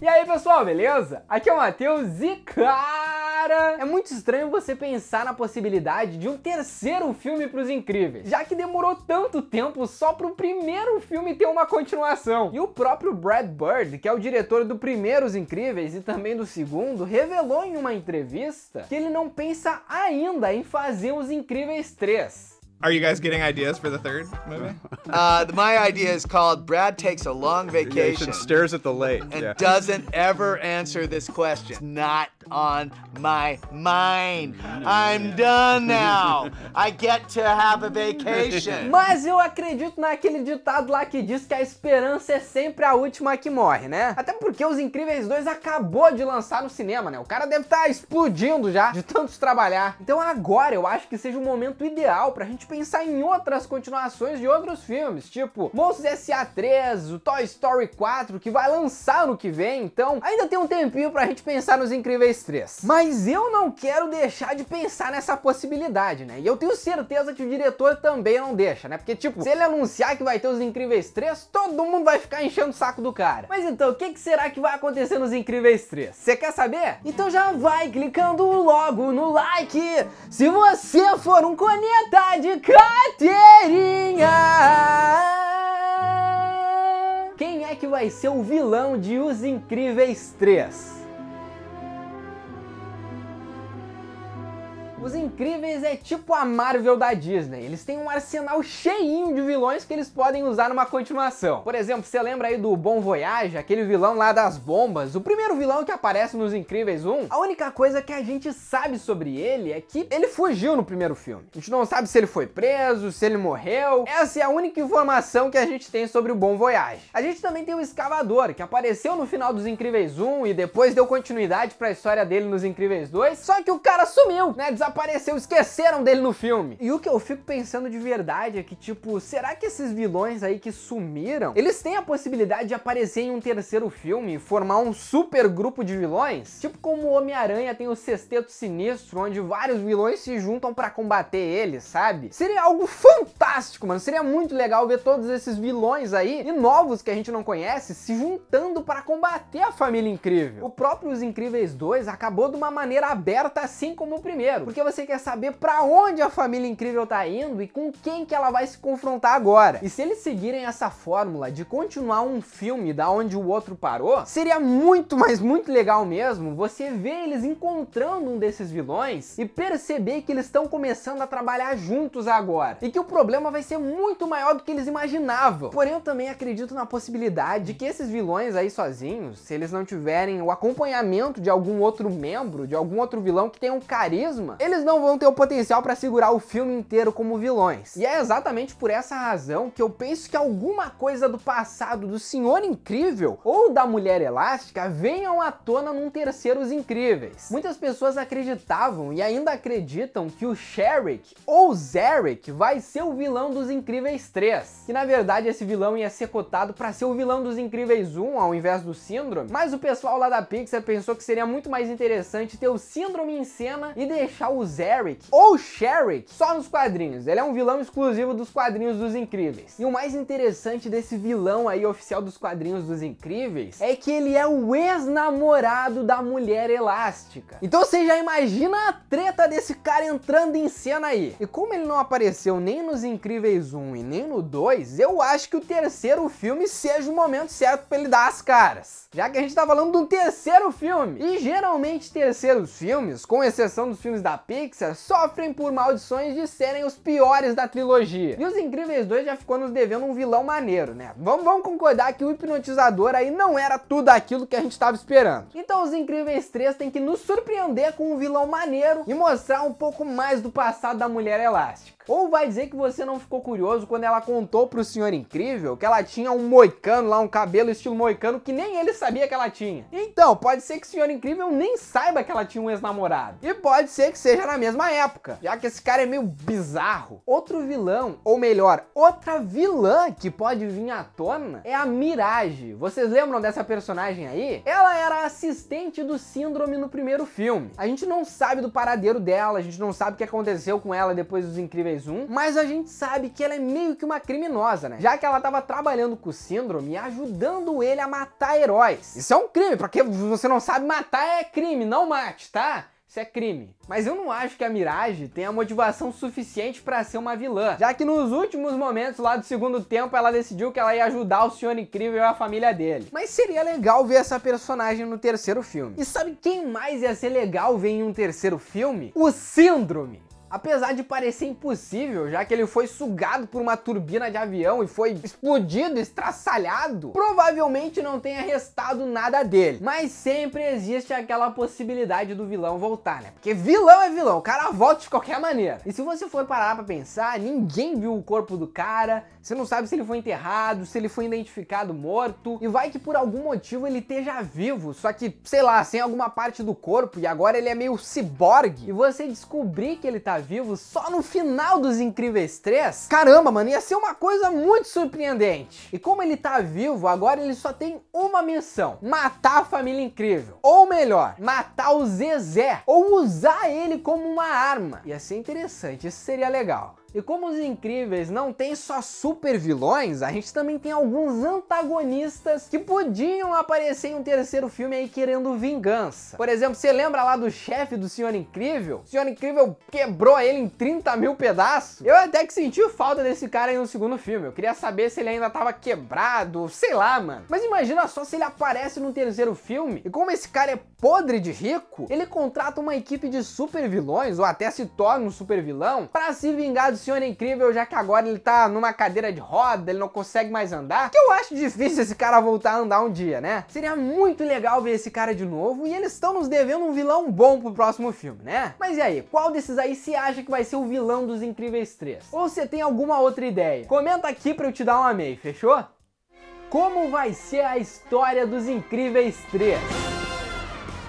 E aí pessoal, beleza? Aqui é o Matheus e cara, é muito estranho você pensar na possibilidade de um terceiro filme para os incríveis, já que demorou tanto tempo só para o primeiro filme ter uma continuação. E o próprio Brad Bird, que é o diretor do primeiro Os Incríveis e também do segundo, revelou em uma entrevista que ele não pensa ainda em fazer Os Incríveis 3 Are you guys getting ideas for the third movie? Uh, my idea is called Brad Takes a Long Vacation. Yeah, stares at the lake. And yeah. doesn't ever answer this question. It's not on my mind. I'm done now. I get to have a vacation. Mas eu acredito naquele ditado lá que diz que a esperança é sempre a última que morre, né? Até porque Os Incríveis 2 acabou de lançar no cinema, né? O cara deve estar tá explodindo já de tanto trabalhar. Então agora eu acho que seja o um momento ideal pra gente pensar em outras continuações de outros filmes, tipo Monstros S.A. 3, o Toy Story 4, que vai lançar no que vem, então ainda tem um tempinho pra gente pensar nos Incríveis 3. Mas eu não quero deixar de pensar nessa possibilidade, né? E eu tenho certeza que o diretor também não deixa, né? Porque, tipo, se ele anunciar que vai ter os Incríveis 3, todo mundo vai ficar enchendo o saco do cara. Mas então, o que, que será que vai acontecer nos Incríveis 3? Você quer saber? Então já vai clicando logo no like se você for um coneta de carteirinha! Quem é que vai ser o vilão de Os Incríveis 3? Os Incríveis é tipo a Marvel da Disney. Eles têm um arsenal cheinho de vilões que eles podem usar numa continuação. Por exemplo, você lembra aí do Bom Voyage, aquele vilão lá das bombas, o primeiro vilão que aparece nos Incríveis 1? A única coisa que a gente sabe sobre ele é que ele fugiu no primeiro filme. A gente não sabe se ele foi preso, se ele morreu. Essa é a única informação que a gente tem sobre o Bom Voyage. A gente também tem o Escavador, que apareceu no final dos Incríveis 1 e depois deu continuidade para a história dele nos Incríveis 2, só que o cara sumiu, né? Desapareceu apareceu, esqueceram dele no filme. E o que eu fico pensando de verdade é que, tipo, será que esses vilões aí que sumiram, eles têm a possibilidade de aparecer em um terceiro filme, formar um super grupo de vilões? Tipo como o Homem-Aranha tem o Sexteto Sinistro, onde vários vilões se juntam para combater ele, sabe? Seria algo fantástico, mano. Seria muito legal ver todos esses vilões aí e novos que a gente não conhece se juntando para combater a Família Incrível. O próprio Os Incríveis 2 acabou de uma maneira aberta assim como o primeiro, porque você quer saber para onde a família incrível tá indo e com quem que ela vai se confrontar agora. E se eles seguirem essa fórmula de continuar um filme da onde o outro parou, seria muito, mas muito legal mesmo você ver eles encontrando um desses vilões e perceber que eles estão começando a trabalhar juntos agora. E que o problema vai ser muito maior do que eles imaginavam. Porém, eu também acredito na possibilidade de que esses vilões aí sozinhos, se eles não tiverem o acompanhamento de algum outro membro, de algum outro vilão que tenha um carisma, eles eles não vão ter o potencial para segurar o filme inteiro como vilões. E é exatamente por essa razão que eu penso que alguma coisa do passado do Senhor Incrível ou da Mulher Elástica venham à tona num terceiros Incríveis. Muitas pessoas acreditavam e ainda acreditam que o Sherrick ou Zarek vai ser o vilão dos Incríveis 3, que na verdade esse vilão ia ser cotado para ser o vilão dos Incríveis 1 ao invés do Síndrome, mas o pessoal lá da Pixar pensou que seria muito mais interessante ter o Síndrome em cena e deixar o o Zarek ou Sherrick só nos quadrinhos. Ele é um vilão exclusivo dos quadrinhos dos Incríveis. E o mais interessante desse vilão aí oficial dos quadrinhos dos Incríveis é que ele é o ex-namorado da Mulher Elástica. Então você já imagina a treta desse cara entrando em cena aí. E como ele não apareceu nem nos Incríveis 1 e nem no 2, eu acho que o terceiro filme seja o momento certo para ele dar as caras. Já que a gente tá falando de um terceiro filme. E geralmente terceiros filmes, com exceção dos filmes da Pixar sofrem por maldições de serem os piores da trilogia. E Os Incríveis 2 já ficou nos devendo um vilão maneiro, né? Vamos, vamos concordar que o hipnotizador aí não era tudo aquilo que a gente estava esperando. Então Os Incríveis 3 tem que nos surpreender com um vilão maneiro e mostrar um pouco mais do passado da Mulher Elástica. Ou vai dizer que você não ficou curioso quando ela contou pro Senhor Incrível que ela tinha um moicano lá, um cabelo estilo moicano que nem ele sabia que ela tinha. Então, pode ser que o Senhor Incrível nem saiba que ela tinha um ex-namorado. E pode ser que seja na mesma época, já que esse cara é meio bizarro. Outro vilão, ou melhor, outra vilã que pode vir à tona é a Mirage. Vocês lembram dessa personagem aí? Ela era assistente do Síndrome no primeiro filme. A gente não sabe do paradeiro dela, a gente não sabe o que aconteceu com ela depois dos Incríveis mais um, mas a gente sabe que ela é meio que uma criminosa, né? Já que ela estava trabalhando com o síndrome e ajudando ele a matar heróis. Isso é um crime, porque você não sabe matar é crime, não mate, tá? Isso é crime. Mas eu não acho que a Mirage tenha motivação suficiente para ser uma vilã, já que nos últimos momentos lá do segundo tempo ela decidiu que ela ia ajudar o Senhor Incrível e a família dele. Mas seria legal ver essa personagem no terceiro filme. E sabe quem mais ia ser legal ver em um terceiro filme? O Síndrome. Apesar de parecer impossível, já que ele foi sugado por uma turbina de avião e foi explodido, estraçalhado, provavelmente não tenha restado nada dele. Mas sempre existe aquela possibilidade do vilão voltar, né? Porque vilão é vilão, o cara volta de qualquer maneira. E se você for parar pra pensar, ninguém viu o corpo do cara, você não sabe se ele foi enterrado, se ele foi identificado morto, e vai que por algum motivo ele esteja vivo, só que, sei lá, sem alguma parte do corpo, e agora ele é meio ciborgue, e você descobrir que ele tá vivo só no final dos Incríveis 3, caramba, mano, ia ser uma coisa muito surpreendente. E como ele tá vivo, agora ele só tem uma missão, matar a família incrível. Ou melhor, matar o Zezé, ou usar ele como uma arma. Ia ser interessante, isso seria legal. E como os incríveis não tem só super vilões, a gente também tem alguns antagonistas que podiam aparecer em um terceiro filme aí querendo vingança. Por exemplo, você lembra lá do chefe do Senhor Incrível? O Senhor Incrível quebrou ele em 30 mil pedaços. Eu até que senti falta desse cara aí no segundo filme. Eu queria saber se ele ainda tava quebrado, sei lá, mano. Mas imagina só se ele aparece no terceiro filme e como esse cara é podre de rico, ele contrata uma equipe de super vilões ou até se torna um super vilão pra se vingar do senhor é incrível, já que agora ele tá numa cadeira de roda, ele não consegue mais andar. Que eu acho difícil esse cara voltar a andar um dia, né? Seria muito legal ver esse cara de novo e eles estão nos devendo um vilão bom pro próximo filme, né? Mas e aí, qual desses aí se acha que vai ser o vilão dos Incríveis 3? Ou você tem alguma outra ideia? Comenta aqui pra eu te dar um amei, fechou? Como vai ser a história dos Incríveis 3?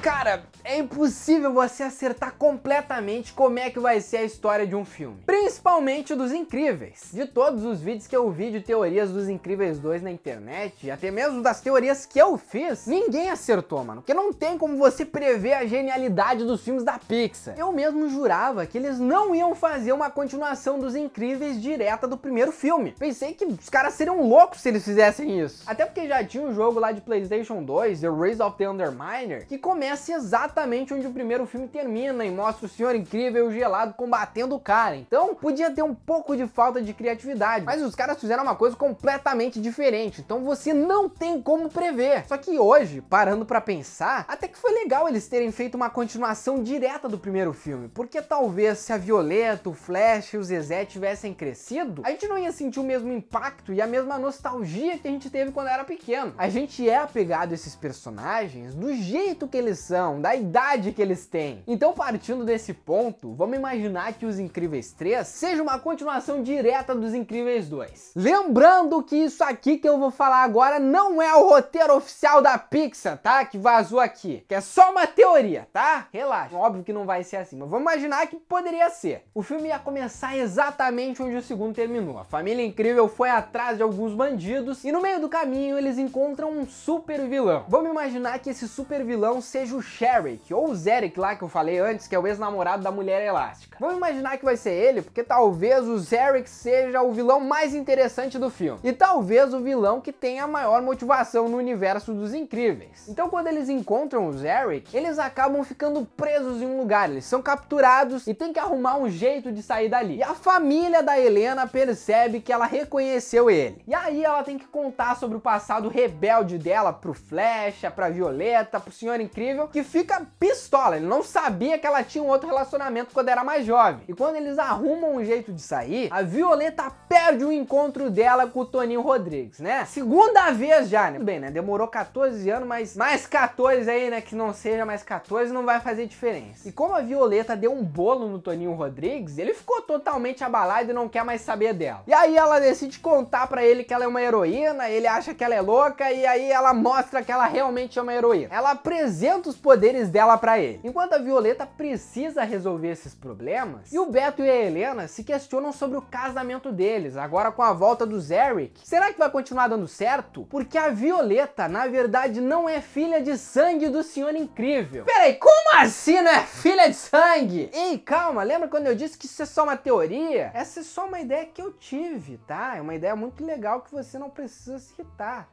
Cara, é impossível você acertar completamente como é que vai ser a história de um filme. Principalmente dos Incríveis. De todos os vídeos que eu vi de teorias dos Incríveis 2 na internet, até mesmo das teorias que eu fiz, ninguém acertou, mano. Porque não tem como você prever a genialidade dos filmes da Pixar. Eu mesmo jurava que eles não iam fazer uma continuação dos Incríveis direta do primeiro filme. Pensei que os caras seriam loucos se eles fizessem isso. Até que já tinha um jogo lá de PlayStation 2, The Rise of the Underminer, que começa exatamente onde o primeiro filme termina e mostra o senhor incrível gelado combatendo o cara. Então, podia ter um pouco de falta de criatividade, mas os caras fizeram uma coisa completamente diferente. Então, você não tem como prever. Só que hoje, parando para pensar, até que foi legal eles terem feito uma continuação direta do primeiro filme, porque talvez se a Violeta, o Flash e o Zezé tivessem crescido, a gente não ia sentir o mesmo impacto e a mesma nostalgia que a gente teve quando era pequeno. A gente é apegado a esses personagens do jeito que eles são, da idade que eles têm. Então, partindo desse ponto, vamos imaginar que Os Incríveis 3 seja uma continuação direta dos Incríveis 2. Lembrando que isso aqui que eu vou falar agora não é o roteiro oficial da Pixar, tá? Que vazou aqui. Que é só uma teoria, tá? Relaxa. Óbvio que não vai ser assim, mas vamos imaginar que poderia ser. O filme ia começar exatamente onde o segundo terminou. A família incrível foi atrás de alguns bandidos e no meio do caminho caminho eles encontram um super vilão. Vamos imaginar que esse super vilão seja o Sherrick, ou o Zeric lá que eu falei antes, que é o ex-namorado da Mulher Elástica. Vamos imaginar que vai ser ele, porque talvez o Zeric seja o vilão mais interessante do filme. E talvez o vilão que tenha a maior motivação no universo dos Incríveis. Então quando eles encontram o Zeric, eles acabam ficando presos em um lugar, eles são capturados e tem que arrumar um jeito de sair dali. E a família da Helena percebe que ela reconheceu ele. E aí ela tem que contar sobre o passado passado rebelde dela pro Flecha, pra Violeta, pro Senhor Incrível, que fica pistola. Ele não sabia que ela tinha um outro relacionamento quando era mais jovem. E quando eles arrumam um jeito de sair, a Violeta perde o encontro dela com o Toninho Rodrigues, né? Segunda vez já, né? Tudo bem, né? Demorou 14 anos, mas mais 14 aí, né? Que não seja mais 14 não vai fazer diferença. E como a Violeta deu um bolo no Toninho Rodrigues, ele ficou totalmente abalado e não quer mais saber dela. E aí ela decide contar para ele que ela é uma heroína, ele acha que ela é é louca e aí ela mostra que ela realmente é uma heroína. Ela apresenta os poderes dela para ele. Enquanto a Violeta precisa resolver esses problemas, e o Beto e a Helena se questionam sobre o casamento deles, agora com a volta do Eric. Será que vai continuar dando certo? Porque a Violeta, na verdade, não é filha de sangue do Senhor Incrível. Peraí, como assim não é filha de sangue? Ei, calma, lembra quando eu disse que isso é só uma teoria? Essa é só uma ideia que eu tive, tá? É uma ideia muito legal que você não precisa se irritar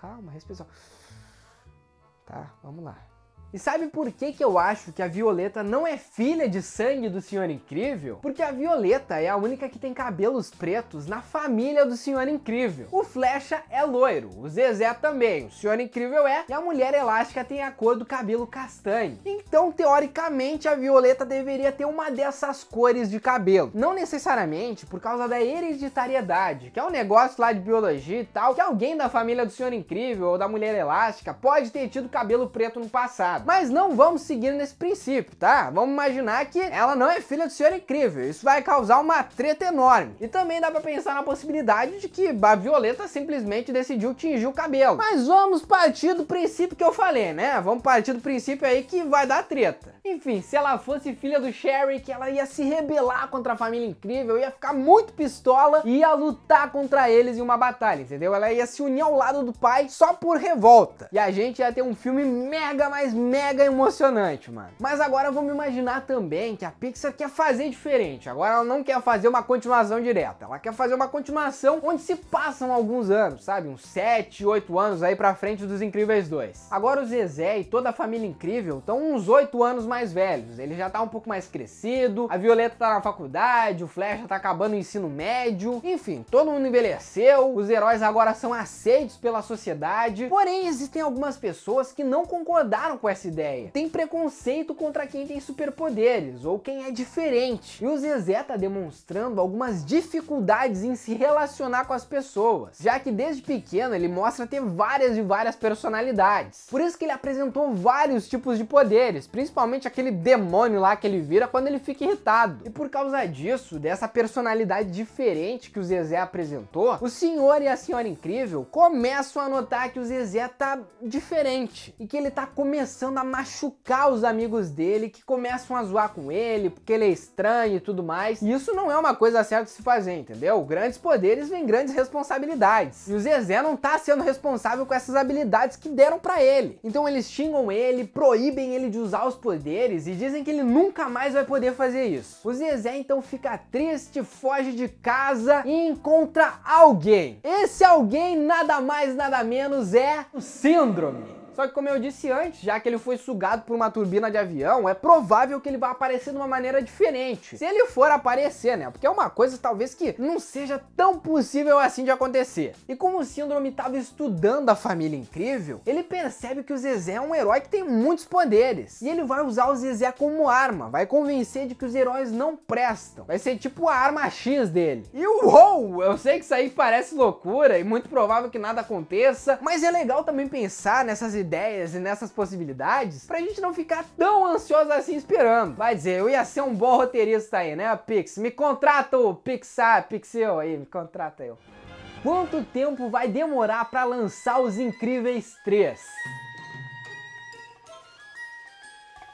calma, respiração. Tá, vamos lá. E sabe por que, que eu acho que a Violeta não é filha de sangue do Senhor Incrível? Porque a Violeta é a única que tem cabelos pretos na família do Senhor Incrível. O Flecha é loiro, o Zezé também, o Senhor Incrível é, e a Mulher Elástica tem a cor do cabelo castanho. Então, teoricamente, a Violeta deveria ter uma dessas cores de cabelo. Não necessariamente por causa da hereditariedade, que é um negócio lá de biologia e tal, que alguém da família do Senhor Incrível ou da Mulher Elástica pode ter tido cabelo preto no passado. Mas não vamos seguir nesse princípio, tá? Vamos imaginar que ela não é filha do Senhor Incrível. Isso vai causar uma treta enorme. E também dá pra pensar na possibilidade de que a Violeta simplesmente decidiu tingir o cabelo. Mas vamos partir do princípio que eu falei, né? Vamos partir do princípio aí que vai dar treta. Enfim, se ela fosse filha do Sherry, que ela ia se rebelar contra a família incrível, ia ficar muito pistola e ia lutar contra eles em uma batalha, entendeu? Ela ia se unir ao lado do pai só por revolta. E a gente ia ter um filme mega mais mega emocionante, mano. Mas agora vamos imaginar também que a Pixar quer fazer diferente. Agora ela não quer fazer uma continuação direta, ela quer fazer uma continuação onde se passam alguns anos, sabe? Uns 7, 8 anos aí pra frente dos Incríveis 2. Agora o Zezé e toda a família Incrível estão uns 8 anos mais velhos. Ele já tá um pouco mais crescido, a Violeta tá na faculdade, o Flecha tá acabando o ensino médio, enfim, todo mundo envelheceu, os heróis agora são aceitos pela sociedade, porém existem algumas pessoas que não concordaram com essa essa ideia. Tem preconceito contra quem tem superpoderes ou quem é diferente. E o Zezé tá demonstrando algumas dificuldades em se relacionar com as pessoas, já que desde pequeno ele mostra ter várias e várias personalidades. Por isso que ele apresentou vários tipos de poderes, principalmente aquele demônio lá que ele vira quando ele fica irritado. E por causa disso, dessa personalidade diferente que o Zezé apresentou, o senhor e a senhora incrível começam a notar que o Zezé tá diferente e que ele tá começando começando a machucar os amigos dele, que começam a zoar com ele, porque ele é estranho e tudo mais. E isso não é uma coisa certa de se fazer, entendeu? Grandes poderes vêm grandes responsabilidades. E o Zezé não tá sendo responsável com essas habilidades que deram para ele. Então eles xingam ele, proíbem ele de usar os poderes e dizem que ele nunca mais vai poder fazer isso. O Zezé então fica triste, foge de casa e encontra alguém. Esse alguém nada mais nada menos é o Síndrome. Só que como eu disse antes, já que ele foi sugado por uma turbina de avião, é provável que ele vá aparecer de uma maneira diferente. Se ele for aparecer, né? Porque é uma coisa talvez que não seja tão possível assim de acontecer. E como o Síndrome estava estudando a família incrível, ele percebe que o Zezé é um herói que tem muitos poderes. E ele vai usar o Zezé como arma, vai convencer de que os heróis não prestam. Vai ser tipo a arma X dele. E uou, eu sei que isso aí parece loucura e muito provável que nada aconteça, mas é legal também pensar nessas ideias ideias e nessas possibilidades pra gente não ficar tão ansioso assim esperando. Vai dizer, eu ia ser um bom roteirista aí, né, Pix? Me contrata, o Pixar, Pixel aí, me contrata eu. Quanto tempo vai demorar para lançar Os Incríveis 3?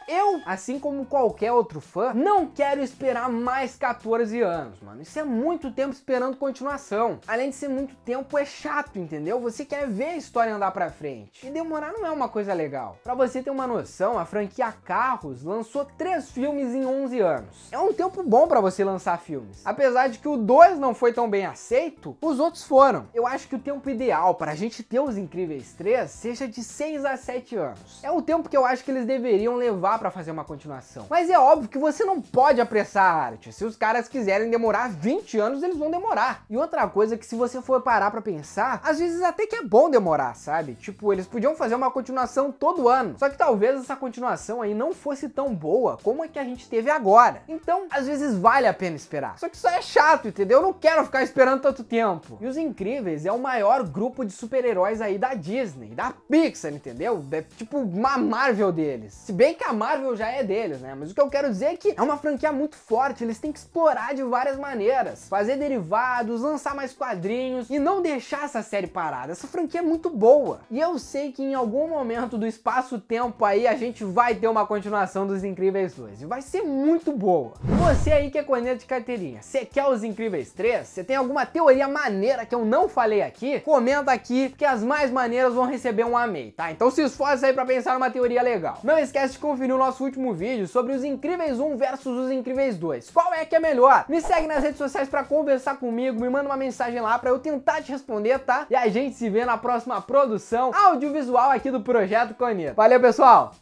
Eu, assim como qualquer outro fã, não quero esperar mais 14 anos, mano. Isso é muito tempo esperando continuação. Além de ser muito tempo, é chato, entendeu? Você quer ver a história andar pra frente. E demorar não é uma coisa legal. Pra você ter uma noção, a franquia Carros lançou 3 filmes em 11 anos. É um tempo bom pra você lançar filmes. Apesar de que o 2 não foi tão bem aceito, os outros foram. Eu acho que o tempo ideal para a gente ter os Incríveis 3 seja de 6 a 7 anos. É o tempo que eu acho que eles deveriam levar dá para fazer uma continuação. Mas é óbvio que você não pode apressar a arte. Se os caras quiserem demorar 20 anos, eles vão demorar. E outra coisa é que se você for parar para pensar, às vezes até que é bom demorar, sabe? Tipo, eles podiam fazer uma continuação todo ano. Só que talvez essa continuação aí não fosse tão boa como a que a gente teve agora. Então, às vezes vale a pena esperar. Só que isso é chato, entendeu? Eu não quero ficar esperando tanto tempo. E os Incríveis é o maior grupo de super-heróis aí da Disney, da Pixar, entendeu? É tipo uma Marvel deles. Se bem que a Marvel Marvel já é deles, né? Mas o que eu quero dizer é que é uma franquia muito forte, eles têm que explorar de várias maneiras, fazer derivados, lançar mais quadrinhos e não deixar essa série parada. Essa franquia é muito boa. E eu sei que em algum momento do espaço-tempo aí a gente vai ter uma continuação dos Incríveis 2 e vai ser muito boa. Você aí que é corneto de carteirinha, você quer os Incríveis 3? Você tem alguma teoria maneira que eu não falei aqui? Comenta aqui que as mais maneiras vão receber um amei, tá? Então se esforça aí pra pensar numa teoria legal. Não esquece de conferir o nosso último vídeo sobre os Incríveis 1 versus os Incríveis 2. Qual é que é melhor? Me segue nas redes sociais para conversar comigo, me manda uma mensagem lá para eu tentar te responder, tá? E a gente se vê na próxima produção audiovisual aqui do Projeto Caneta. Valeu, pessoal!